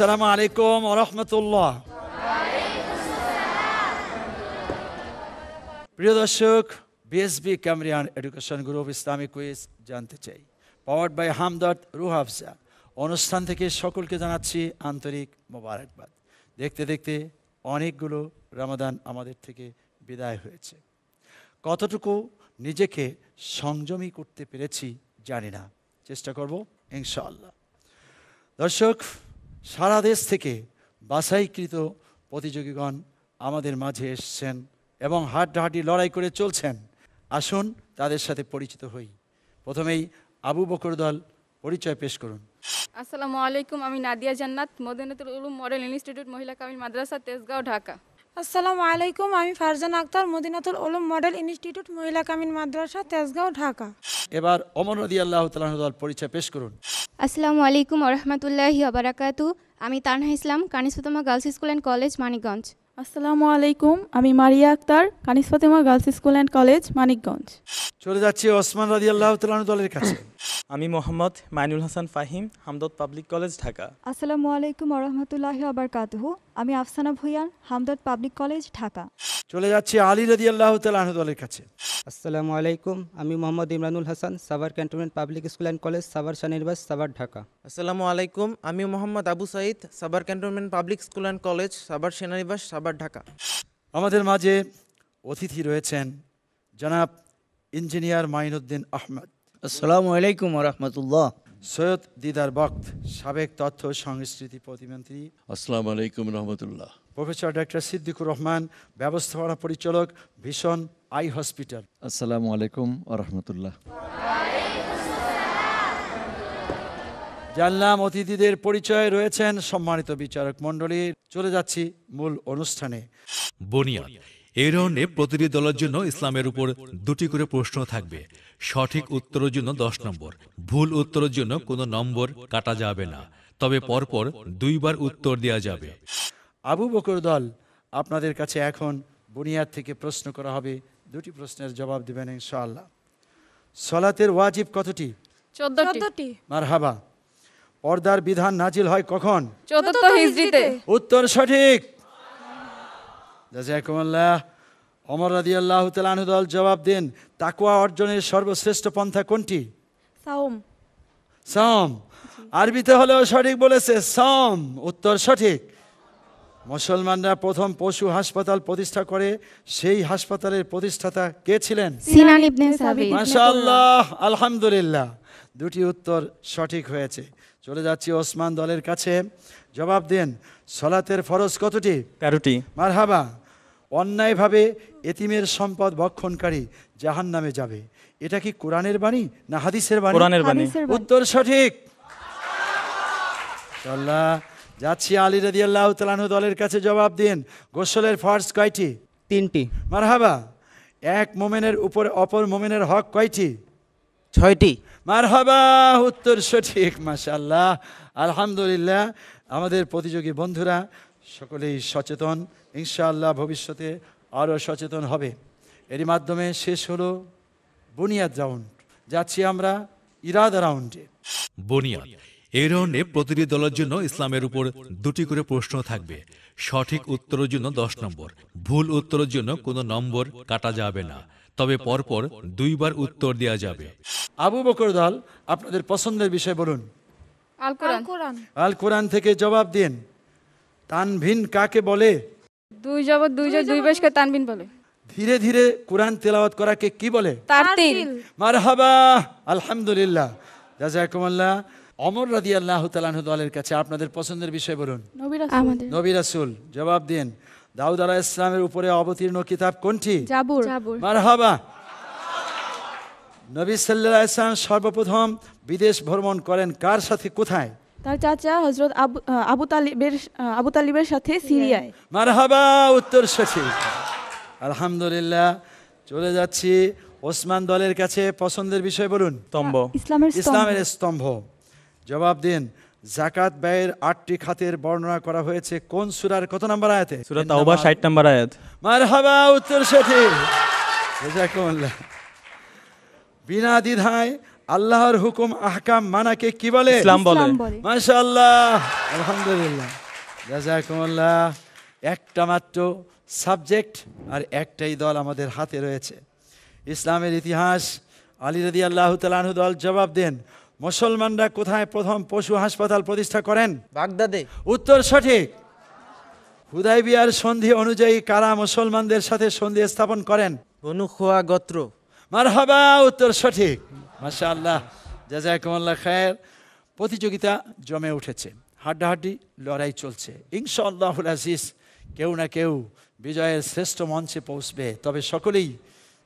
السلام عليكم ورحمة الله প্রিয় দর্শক BSB Cambrian education group Islamic quiz জানতে চাই পাওয়ার্ড বাই হামদর্দ রুহাফজা অনুষ্ঠান থেকে সকলকে জানাচ্ছি আন্তরিক মোবারকবাদ দেখতে দেখতে অনেকগুলো রামাদান আমাদের থেকে বিদায় হয়েছে কতটুকু নিজেকে সংযমী করতে পেরেছি জানি না চেষ্টা করব ইনশাআল্লাহ দর্শক সারা দেশ থেকে বাসাইকৃত প্রতিযোগীগণ আমাদের মাঝে এসছেন এবং হাড্ডাহাড্ডি লড়াই করে চলছেন আসুন তাদের সাথে পরিচিত হই প্রথমেই আবু বকর দল পরিচয় পেশ করুন আসসালামু আলাইকুম আমি নাদিয়া জান্নাত মদিনাতুল উলুম মডেল ইনস্টিটিউট মহিলা কামিল মাদ্রাসা তেজগাঁও ঢাকা আসসালামু আলাইকুম আমি ফারজান আক্তার মদিনাতুল ওলম মডেল ইনস্টিটিউট মহিলা কামিন মাদ্রাসা তেজগাঁও ঢাকা এবার অমর রদি আল্লাহ তাল পরিচয় পেশ করুন আসসালামু আলাইকুম আরহামতুল্লাহি আবরাকাতু আমি তানহা ইসলাম কানিসুতমা girls school and college Manikganj আসসালামু আলাইকুম আমি Maria Akter Kanij Fatema girls school and college Manikganj চলে যাচ্ছি ওসমান রাজি আল্লাহ দলের কাছে আমি মোহাম্মদ মাইনুল হাসান ফাহিম হামদত পাবলিক কলেজ ঢাকা আসসালামু আলাইকুম আরহামতুল্লাহ আবার কাতহু আমি আফসানা ভুইয়ান হামদত পাবলিক কলেজ ঢাকা চলে যাচ্ছি আলী রাজি আল্লাহ দলের কাছে আসসালামু আলাইকুম আমি Mohammad Imranul Hasan Savar cantonment public school and college Savar শাহনির্বাস সাভার ঢাকা আসসালামু আলাইকুম আমি Mohammad Abu Saeed Savar cantonment public school and college Savar সেনানিবাস সাভার আবার ঢাকা আমাদের মাঝে অতিথি রয়েছেন জনাব ইঞ্জিনিয়ার মাইনুদ্দিন আহমদ আসসালামু আলাইকুম রহমতুল্লাহ সৈয়দ দিদার বক্ত সাবেক তথ্য সংস্কৃতি প্রতিমন্ত্রী আসসালামু আলাইকুম রহমতুল্লাহ প্রফেসর ডক্টর সিদ্দিকুর রহমান ব্যবস্থাপনা পরিচালক ভীষণ আই হসপিটাল আসসালামু আলাইকুম রহমতুল্লাহ জানলাম অতিথিদের পরিচয় রয়েছেন সম্মানিত বিচারক মণ্ডলী চলে যাচ্ছি মূল অনুষ্ঠানে বনিয়াদ এই ধরনের প্রতিটি দলের জন্য ইসলামের উপর দুটি করে প্রশ্ন থাকবে সঠিক উত্তরের জন্য দশ নম্বর ভুল উত্তরের জন্য কোনো নম্বর কাটা যাবে না তবে পরপর দুইবার উত্তর দেওয়া যাবে আবু বকর দল আপনাদের কাছে এখন বুনিয়াদ থেকে প্রশ্ন করা হবে দুটি প্রশ্নের জবাব দেবেন ইনশাআল্লাহ সলাতের ওয়াজিব কতটি চোদ্দটি হাবা পর্দার বিধান নাজিল হয় কখন উত্তর সঠিক অমর রাজি আল্লাহ তালানুদল জবাব দিন তাকুয়া অর্জনের সর্বশ্রেষ্ঠ পন্থা কোনটি সম আরবিতে হলেও সঠিক বলেছে সম উত্তর সঠিক মুসলমানরা প্রথম পশু হাসপাতাল প্রতিষ্ঠা করে সেই হাসপাতালের প্রতিষ্ঠাতা কে ছিলেন আল্লাহ আলহামদুলিল্লাহ দুটি উত্তর সঠিক হয়েছে চলে যাচ্ছি ওসমান দলের কাছে জবাব দেন সলাতের ফরজ কতটি তেরোটি মার হাবা অন্যায়ভাবে এতিমের সম্পদ ভক্ষণকারী জাহান নামে যাবে এটা কি কোরআনের বাণী না হাদিসের বাণী কোরআনের বাণী উত্তর সঠিক চল্লা যাচ্ছি আলী রাজি আল্লাহ তালানু দলের কাছে জবাব দিন গোসলের ফরজ কয়টি তিনটি মারহাবা এক মোমেনের উপর অপর মোমেনের হক কয়টি ছয়টি মার উত্তর সঠিক মাসাল্লাহ আলহামদুলিল্লাহ আমাদের প্রতিযোগী বন্ধুরা সকলেই সচেতন ইনশাআল্লাহ ভবিষ্যতে আরও সচেতন হবে এরই মাধ্যমে শেষ হলো বুনিয়াদ রাউন্ড যাচ্ছি আমরা ইরাদ রাউন্ডে বুনিয়াদ এই রাউন্ডে প্রতিটি দলের জন্য ইসলামের উপর দুটি করে প্রশ্ন থাকবে সঠিক উত্তরের জন্য দশ নম্বর ভুল উত্তরের জন্য কোনো নম্বর কাটা যাবে না তবে পরপর দুইবার উত্তর দেওয়া যাবে আবু বকর দল আপনাদের পছন্দের বিষয় বলুন আল কোরআন থেকে জবাব দিন তানভিন কাকে বলে দুই জবর দুই জবর দুই বয়সকে তানভিন বলে ধীরে ধীরে কোরআন তেলাওয়াত করাকে কি বলে মারহাবা আলহামদুলিল্লাহ জাজাকুমাল্লাহ অমর রাদি আল্লাহ দলের কাছে আপনাদের পছন্দের বিষয় বলুন নবী রাসুল জবাব দিন দাউদ আলাহ ইসলামের উপরে অবতীর্ণ কিতাব কোনটি মারহাবা নবী সাল্লাহ ইসলাম সর্বপ্রথম বিদেশ ভ্রমণ করেন কার সাথে কোথায় তার চাচা হজরত আবু তালিবের আবু তালিবের সাথে সিরিয়ায় মারহাবা উত্তর সঠিক আলহামদুলিল্লাহ চলে যাচ্ছি ওসমান দলের কাছে পছন্দের বিষয় বলুন স্তম্ভ ইসলামের স্তম্ভ জবাব দিন জাকাত ব্যয়ের আটটি খাতের বর্ণনা করা হয়েছে কোন সুরার কত নাম্বার আয়াতে সুরা তাওবা 60 নাম্বার আয়াত মারহাবা উত্তর সঠিক জাযাকুমুল্লাহ বিনা দ্বিধায় আল্লাহর হুকুম আহকাম মানাকে কি বলে ইসলাম বলে মাশাআল্লাহ আলহামদুলিল্লাহ জাযাকুমুল্লাহ একটা মাত্র সাবজেক্ট আর একটাই দল আমাদের হাতে রয়েছে ইসলামের ইতিহাস আলী রদি আল্লাহ তাআলা দল জবাব দেন মুসলমানরা কোথায় প্রথম পশু হাসপাতাল প্রতিষ্ঠা করেন বাগদাদে উত্তর সঠিক বিয়ার সন্ধি অনুযায়ী কারা মুসলমানদের সাথে সন্ধি স্থাপন করেন বনু খোয়া গোত্র মারহাবা উত্তর সঠিক মাশাআল্লাহ আল্লাহ জাজাকুমুল্লাহ খায়ের প্রতিযোগিতা জমে উঠেছে হাড্ডাহাড্ডি লড়াই চলছে ইনশাআল্লাহুল আজিজ কেউ না কেউ বিজয়ের শ্রেষ্ঠ মঞ্চে পৌঁছবে তবে সকলেই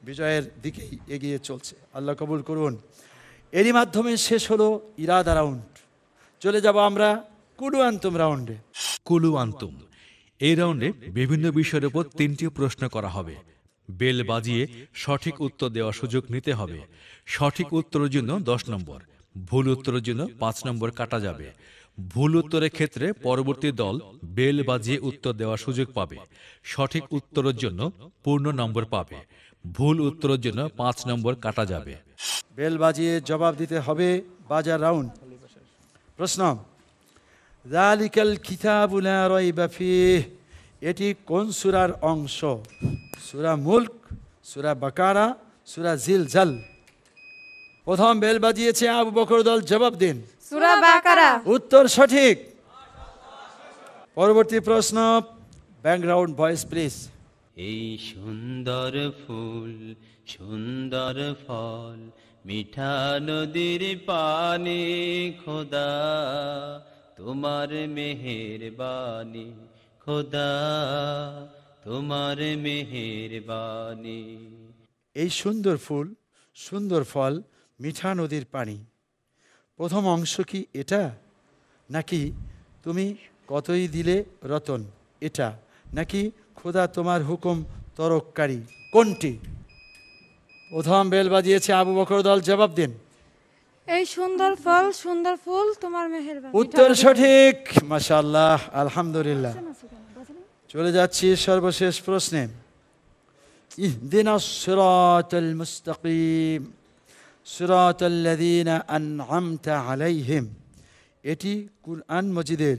বিজয়ের দিকেই এগিয়ে চলছে আল্লাহ কবুল করুন এরই মাধ্যমে শেষ হলো ইরাদা রাউন্ড চলে যাব আমরা কুলু আন্তুম রাউন্ডে কুলু আন্তুম এই রাউন্ডে বিভিন্ন বিষয়ের উপর তিনটি প্রশ্ন করা হবে বেল বাজিয়ে সঠিক উত্তর দেওয়ার সুযোগ নিতে হবে সঠিক উত্তরের জন্য দশ নম্বর ভুল উত্তরের জন্য পাঁচ নম্বর কাটা যাবে ভুল উত্তরের ক্ষেত্রে পরবর্তী দল বেল বাজিয়ে উত্তর দেওয়ার সুযোগ পাবে সঠিক উত্তরের জন্য পূর্ণ নম্বর পাবে ভুল উত্তরের জন্য পাঁচ নম্বর কাটা যাবে বেল বাজিয়ে জবাব দিতে হবে বাজার রাউন্ড প্রশ্ন রালিকাল খিতাবুলা রইবাফি এটি কোন সুরার অংশ সুরা মুল্ক সুরা বাকারা সুরা জাল প্রথম বেল বাজিয়েছে আবু বকর দল জবাব দিন সুরা বাকারা উত্তর সঠিক পরবর্তী প্রশ্ন ব্যাকগ্রাউন্ড ভয়েস প্লিজ এই সুন্দর ফুল সুন্দর ফল মিঠা নদীর পানি খোদা তোমার মেহেরবানি খোদা তোমার মেহেরবানি এই সুন্দর ফুল সুন্দর ফল মিঠা নদীর পানি প্রথম অংশ কি এটা নাকি তুমি কতই দিলে রতন এটা নাকি খোদা তোমার হুকুম তরককারী কোনটি প্রথম বেল বাজিয়েছে আবু বকর দল জবাব দিন এই সুন্দর ফল সুন্দর ফুল তোমার মেহেরবান উত্তর সঠিক মাশাআল্লাহ আলহামদুলিল্লাহ চলে যাচ্ছি সর্বশেষ প্রশ্নে ইহদিনাস সিরাতাল মুস্তাকিম সিরাতাল লাযিনা আনআমতা আলাইহিম এটি কুরআন মজিদের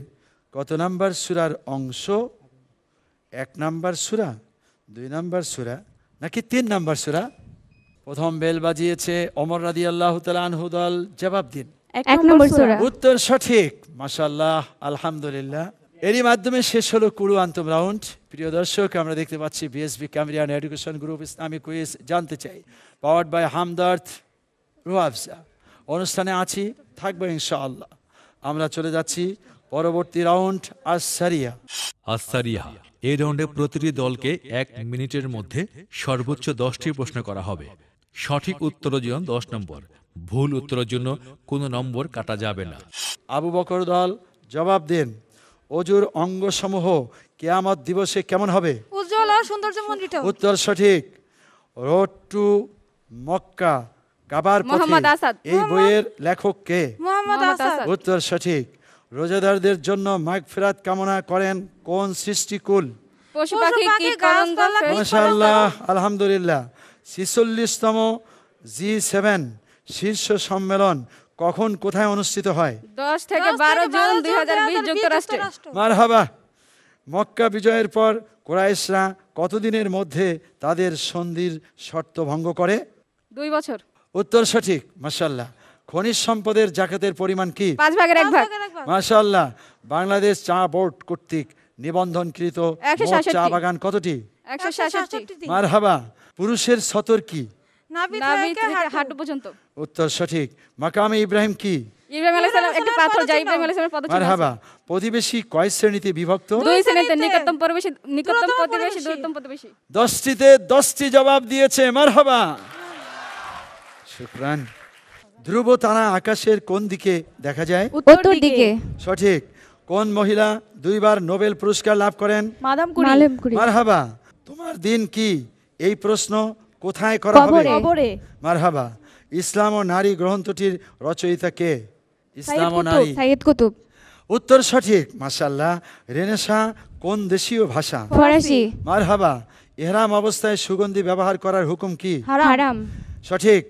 কত নাম্বার সুরার অংশ এক নাম্বার সুরা দুই নাম্বার সুরা নাকি তিন নাম্বার সুরা প্রথম বেল বাজিয়েছে অমর রাজি আল্লাহ তালানহুদল জবাব দিন উত্তর সঠিক মাসাল্লাহ আলহামদুলিল্লাহ এরই মাধ্যমে শেষ হলো কুড়ু আন্তম রাউন্ড প্রিয় দর্শক আমরা দেখতে পাচ্ছি BSB Cambrian education group Islamic quiz জানতে চাই পাওয়ার্ড বাই হামদার্থ রুয়াবসা অনুষ্ঠানে আছি থাকবো ইনশাআল্লাহ আমরা চলে যাচ্ছি পরবর্তী রাউন্ড আসারিয়া আসারিয়া এ রাউন্ডে প্রতিটি দলকে এক মিনিটের মধ্যে সর্বোচ্চ দশটি প্রশ্ন করা হবে সঠিক উত্তর জন্য দশ নম্বর ভুল উত্তরের জন্য কোনো নম্বর কাটা যাবে না আবু বকর দল জবাব দেন অজুর অঙ্গসমূহ কেয়ামত দিবসে কেমন হবে উজ্জ্বল আর উত্তর সঠিক রোড টু মক্কা কাবার মোহাম্মদ আসাদ এই বইয়ের লেখক কে মোহাম্মদ আসাদ উত্তর সঠিক রোজাদারদের জন্য ফেরাত কামনা করেন কোন সৃষ্টিকুল পশু আলহামদুলিল্লাহ ছিচল্লিশতম জি সেভেন শীর্ষ সম্মেলন কখন কোথায় অনুষ্ঠিত হয় দশ থেকে বারো জুন দুই হাজার বিশ মারহাবা মক্কা বিজয়ের পর কোরাইশরা কতদিনের মধ্যে তাদের সন্ধির শর্ত ভঙ্গ করে দুই বছর উত্তর সঠিক মাসাল্লাহ খনিজ সম্পদের জাকাতের পরিমাণ কি মাসাল্লাহ বাংলাদেশ চা বোর্ড কর্তৃক নিবন্ধনকৃত চা বাগান কতটি মারহাবা পুরুষের সতর কি উত্তর সঠিক মাকামে ইব্রাহিম কি প্রতিবেশী কয় শ্রেণীতে বিভক্ত দশটিতে দশটি জবাব দিয়েছে মারহাবা শুক্রান ধ্রুব তারা আকাশের কোন দিকে দেখা যায় উত্তর দিকে সঠিক কোন মহিলা দুইবার নোবেল পুরস্কার লাভ করেন মারহাবা তোমার দিন কি এই প্রশ্ন কোথায় করা হবে মারহাবা ইসলাম ও নারী গ্রন্থটির রচয়িতা কে ইসলাম ও নারী সাইয়েদ কুতুব উত্তর সঠিক মাশাল্লাহ রেনেসা কোন দেশীয় ভাষা ফরাসি মারহাবা এহরাম অবস্থায় সুগন্ধি ব্যবহার করার হুকুম কি হারাম সঠিক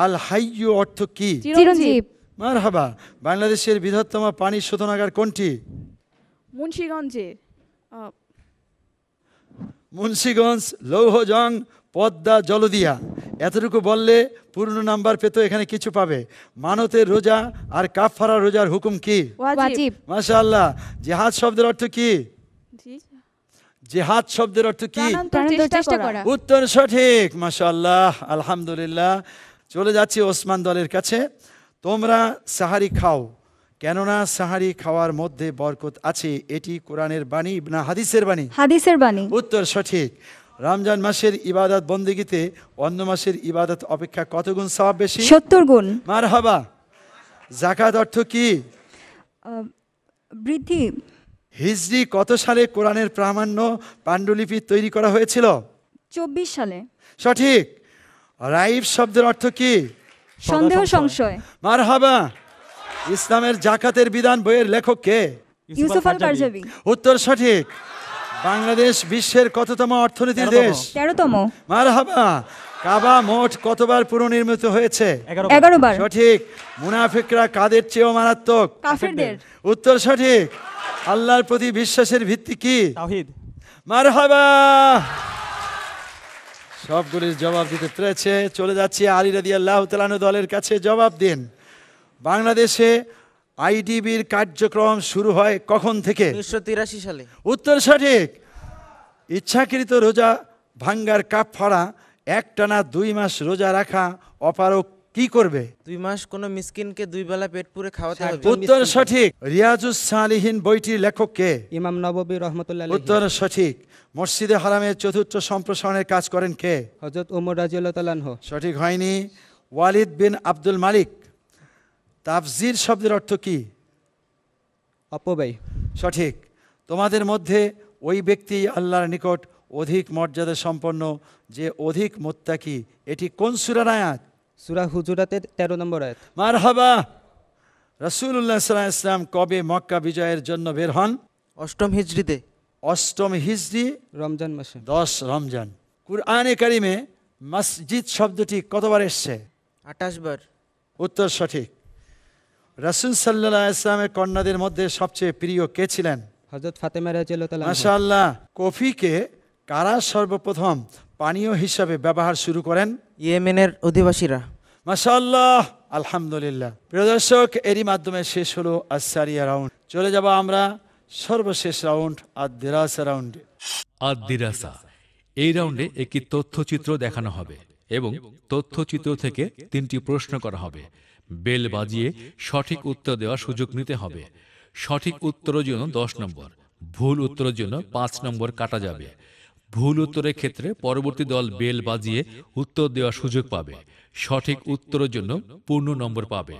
আল হাইয়ু অর্থ কি চিরঞ্জীব মারহাবা বাংলাদেশের বৃহত্তম পানি শোধনাগার কোনটি মুন্সিগঞ্জে মুন্সিগঞ্জ লৌহজং পদ্মা জলদিয়া এতটুকু বললে পূর্ণ নাম্বার পেতো এখানে কিছু পাবে মানতের রোজা আর কাফারা রোজার হুকুম কি মাসা আল্লাহ জেহাদ শব্দের অর্থ কি জেহাদ শব্দের অর্থ কি উত্তর সঠিক মাসা আল্লাহ আলহামদুলিল্লাহ চলে যাচ্ছি ওসমান দলের কাছে তোমরা সাহারি খাও কেননা সাহারি খাওয়ার মধ্যে বরকত আছে এটি কোরআনের বাণী না হাদিসের বাণী হাদিসের বাণী উত্তর সঠিক রমজান মাসের ইবাদত বন্দিগিতে অন্য মাসের ইবাদত অপেক্ষা কত গুণ সব বেশি সত্তর গুণ মার হবা জাকাত অর্থ কি বৃদ্ধি হিজরি কত সালে কোরআনের প্রামাণ্য পাণ্ডুলিপি তৈরি করা হয়েছিল চব্বিশ সালে সঠিক রাইফ শব্দের অর্থ কি সন্দেহ সংশয় মারহাবা ইসলামের জাকাতের বিধান বইয়ের লেখক কে ইউসুফ আল কারজাবি উত্তর সঠিক বাংলাদেশ বিশ্বের কততম অর্থনীতির দেশ তেরোতম মারহাবা কাবা মোট কতবার পুনর্নির্মিত হয়েছে এগারো বার সঠিক মুনাফিকরা কাদের চেয়েও মারাত্মক কাফেরদের উত্তর সঠিক আল্লাহর প্রতি বিশ্বাসের ভিত্তি কি তাওহীদ মারহাবা সবগুলির জবাব দিতে পেরেছে চলে যাচ্ছে আলী রাদি আল্লাহ তালানু দলের কাছে জবাব দিন বাংলাদেশে আইডিবির কার্যক্রম শুরু হয় কখন থেকে উনিশশো সালে উত্তর সঠিক ইচ্ছাকৃত রোজা ভাঙ্গার কাপ ফাড়া একটানা দুই মাস রোজা রাখা অপারক কি করবে দুই মাস কোন মিসকিনকে দুই বেলা পেট পুরে খাওয়াতে হবে উত্তর সঠিক রিয়াজুস সালিহীন বইটির লেখক কে ইমাম নববী রহমতুল্লাহ উত্তর সঠিক মসজিদে হারামের চতুর্থ সম্প্রসারণের কাজ করেন কে হযরত ওমর রাদিয়াল্লাহু তাআলা সঠিক হয়নি ওয়ালিদ বিন আব্দুল মালিক তাফজির শব্দের অর্থ কি অপব্যয় সঠিক তোমাদের মধ্যে ওই ব্যক্তি আল্লাহর নিকট অধিক মর্যাদা সম্পন্ন যে অধিক মোত্তাকি এটি কোন সুরার আয়াত সুরা হুজুরাতে তেরো নম্বর আয়াত মার হাবা রসুল্লাহ সাল্লাহ ইসলাম কবে মক্কা বিজয়ের জন্য বের হন অষ্টম হিজড়িতে অষ্টম হিজড়ি রমজান মাসে দশ রমজান কুরআনে কারিমে মসজিদ শব্দটি কতবার এসছে আঠাশ বার উত্তর সঠিক রসুল সাল্লাহ ইসলামের কন্যাদের মধ্যে সবচেয়ে প্রিয় কে ছিলেন হজরত ফাতেমা রাজিয়াল্লাহ মাশাআল্লাহ কফিকে কারা সর্বপ্রথম পানীয় হিসাবে ব্যবহার শুরু করেন ইয়েমেনের অধিবাসীরা মাসাল্লাহ আলহামদুলিল্লাহ প্রিয় দর্শক এরই মাধ্যমে শেষ হলো আসারিয়া রাউন্ড চলে যাব আমরা সর্বশেষ রাউন্ড আদিরাসা রাউন্ডে আদিরাসা এই রাউন্ডে একটি তথ্যচিত্র দেখানো হবে এবং তথ্যচিত্র থেকে তিনটি প্রশ্ন করা হবে বেল বাজিয়ে সঠিক উত্তর দেওয়ার সুযোগ নিতে হবে সঠিক উত্তরের জন্য দশ নম্বর ভুল উত্তরের জন্য পাঁচ নম্বর কাটা যাবে ভুল উত্তরের ক্ষেত্রে পরবর্তী দল বেল বাজিয়ে উত্তর দেওয়ার সুযোগ পাবে সঠিক উত্তরের জন্য পূর্ণ নম্বর পাবে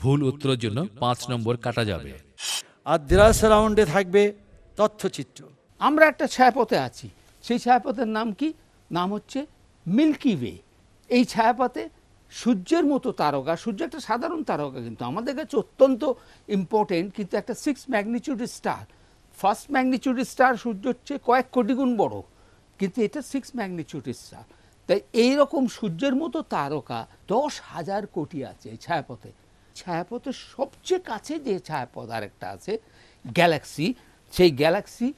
ভুল উত্তরের জন্য পাঁচ নম্বর কাটা যাবে আর দ্রাস রাউন্ডে থাকবে তথ্যচিত্র আমরা একটা ছায়াপথে আছি সেই ছায়াপথের নাম কি নাম হচ্ছে মিল্কি ওয়ে এই ছায়াপথে সূর্যের মতো তারকা সূর্য একটা সাধারণ তারকা কিন্তু আমাদের কাছে অত্যন্ত ইম্পর্টেন্ট কিন্তু একটা six magnitude star first magnitude star সূর্য হচ্ছে কয়েক কোটি গুণ বড় কিন্তু এটা সিক্স ম্যাগনিচিউড স্টার তাই এইরকম সূর্যের মতো তারকা দশ হাজার কোটি আছে এই ছায়াপথে ছায়াপথের সবচেয়ে কাছে যে ছায়াপথ আরেকটা আছে গ্যালাক্সি সেই গ্যালাক্সি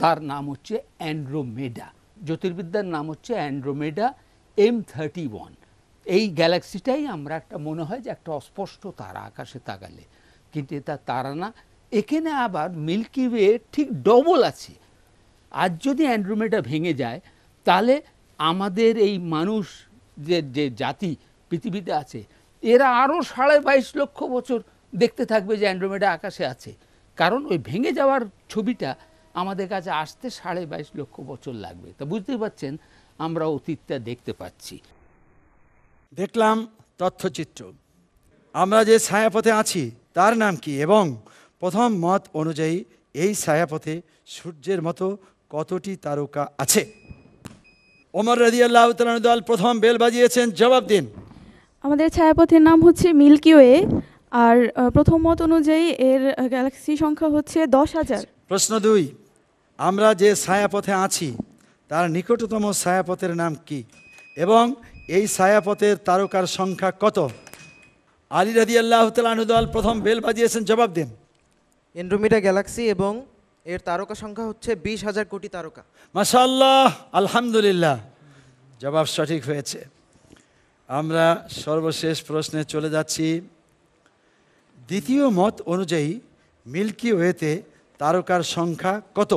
তার নাম হচ্ছে অ্যান্ড্রোমেডা জ্যোতির্বিদ্যার নাম হচ্ছে অ্যান্ড্রোমেডা এম থার্টি ওয়ান এই গ্যালাক্সিটাই আমরা একটা মনে হয় যে একটা অস্পষ্ট তারা আকাশে তাকালে কিন্তু এটা তারা না এখানে আবার মিল্কি ওয়ে ঠিক ডবল আছে আজ যদি অ্যান্ড্রোমেটা ভেঙে যায় তাহলে আমাদের এই মানুষ যে যে জাতি পৃথিবীতে আছে এরা আরও সাড়ে বাইশ লক্ষ বছর দেখতে থাকবে যে অ্যান্ড্রোমেটা আকাশে আছে কারণ ওই ভেঙে যাওয়ার ছবিটা আমাদের কাছে আসতে সাড়ে বাইশ লক্ষ বছর লাগবে তা বুঝতেই পারছেন আমরা অতীতটা দেখতে পাচ্ছি দেখলাম তথ্যচিত্র আমরা যে ছায়াপথে আছি তার নাম কি এবং প্রথম মত অনুযায়ী এই ছায়াপথে সূর্যের মতো কতটি তারকা আছে ওমর রাজি আল্লাহ দল প্রথম বেল বাজিয়েছেন জবাব দিন আমাদের ছায়াপথের নাম হচ্ছে মিল্কি ওয়ে আর প্রথম মত অনুযায়ী এর গ্যালাক্সি সংখ্যা হচ্ছে দশ হাজার প্রশ্ন দুই আমরা যে ছায়াপথে আছি তার নিকটতম ছায়াপথের নাম কি এবং এই ছায়াপথের তারকার সংখ্যা কত আলী রাজি আল্লাহ দল প্রথম বেল বাজিয়েছেন জবাব দিন এন্ড্রোমিডা গ্যালাক্সি এবং এর তারকা সংখ্যা হচ্ছে বিশ হাজার কোটি তারকা মাসাল্লাহ আলহামদুলিল্লাহ জবাব সঠিক হয়েছে আমরা সর্বশেষ প্রশ্নে চলে যাচ্ছি দ্বিতীয় মত অনুযায়ী মিল্কি ওয়েতে তারকার সংখ্যা কত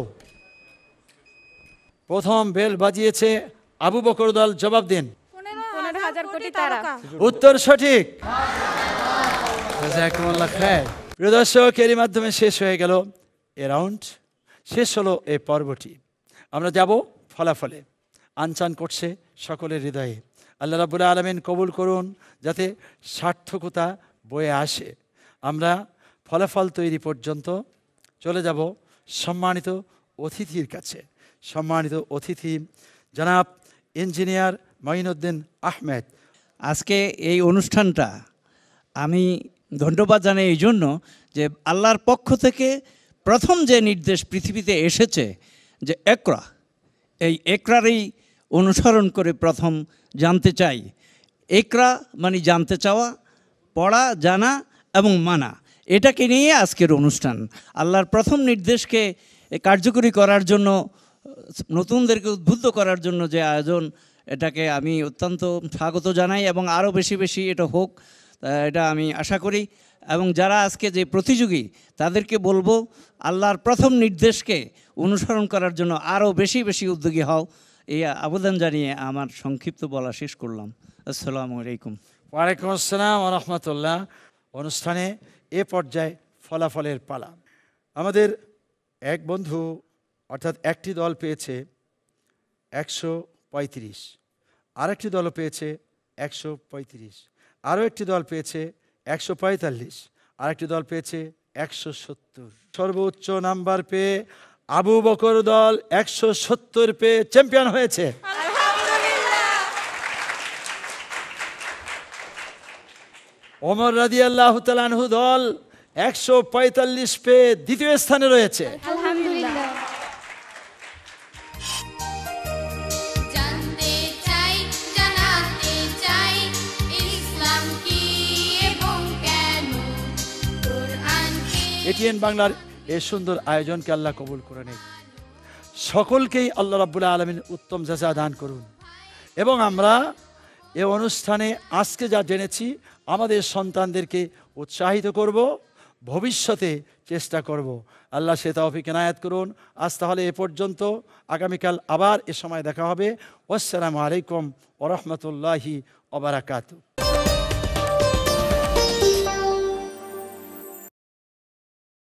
প্রথম বেল বাজিয়েছে আবু বকর দল জবাব দিন উত্তর সঠিক প্রিয় দর্শক এরই মাধ্যমে শেষ হয়ে গেল অ্যারাউন্ড শেষ হলো এ পর্বটি আমরা যাব ফলাফলে আনচান করছে সকলের হৃদয়ে আল্লাহ রাবুল আলমিন কবুল করুন যাতে সার্থকতা বয়ে আসে আমরা ফলাফল তৈরি পর্যন্ত চলে যাব সম্মানিত অতিথির কাছে সম্মানিত অতিথি জনাব ইঞ্জিনিয়ার মঈনুদ্দিন আহমেদ আজকে এই অনুষ্ঠানটা আমি ধন্যবাদ জানাই এই জন্য যে আল্লাহর পক্ষ থেকে প্রথম যে নির্দেশ পৃথিবীতে এসেছে যে একরা এই একরারই অনুসরণ করে প্রথম জানতে চাই একরা মানে জানতে চাওয়া পড়া জানা এবং মানা এটাকে নিয়ে আজকের অনুষ্ঠান আল্লাহর প্রথম নির্দেশকে কার্যকরী করার জন্য নতুনদেরকে উদ্বুদ্ধ করার জন্য যে আয়োজন এটাকে আমি অত্যন্ত স্বাগত জানাই এবং আরও বেশি বেশি এটা হোক এটা আমি আশা করি এবং যারা আজকে যে প্রতিযোগী তাদেরকে বলবো আল্লাহর প্রথম নির্দেশকে অনুসরণ করার জন্য আরও বেশি বেশি উদ্যোগী হও এই আবেদন জানিয়ে আমার সংক্ষিপ্ত বলা শেষ করলাম আসসালামু আলাইকুম ওয়ালাইকুম আসসালাম রহমতুল্লাহ অনুষ্ঠানে এ পর্যায়ে ফলাফলের পালা আমাদের এক বন্ধু অর্থাৎ একটি দল পেয়েছে একশো পঁয়ত্রিশ আরেকটি দল পেয়েছে একশো পঁয়ত্রিশ আরও একটি দল পেয়েছে একশো পঁয়তাল্লিশ আরেকটি দল পেয়েছে একশো সত্তর সর্বোচ্চ নাম্বার পেয়ে আবু বকর দল একশো সত্তর পেয়ে চ্যাম্পিয়ন হয়েছে ওমর রাজি আল্লাহ দল একশো পঁয়তাল্লিশ পেয়ে দ্বিতীয় স্থানে রয়েছে এটিএন বাংলার এ সুন্দর আয়োজনকে আল্লাহ কবুল করে নেই সকলকেই আল্লাহ রাবুল্লাহ আলমিন উত্তম জাজা দান করুন এবং আমরা এ অনুষ্ঠানে আজকে যা জেনেছি আমাদের সন্তানদেরকে উৎসাহিত করব ভবিষ্যতে চেষ্টা করব আল্লাহ সে তাহফিক এনায়াত করুন আজ তাহলে এ পর্যন্ত আগামীকাল আবার এ সময় দেখা হবে আসসালামু আলাইকুম ওরহমতুল্লাহি ওবরাকাতু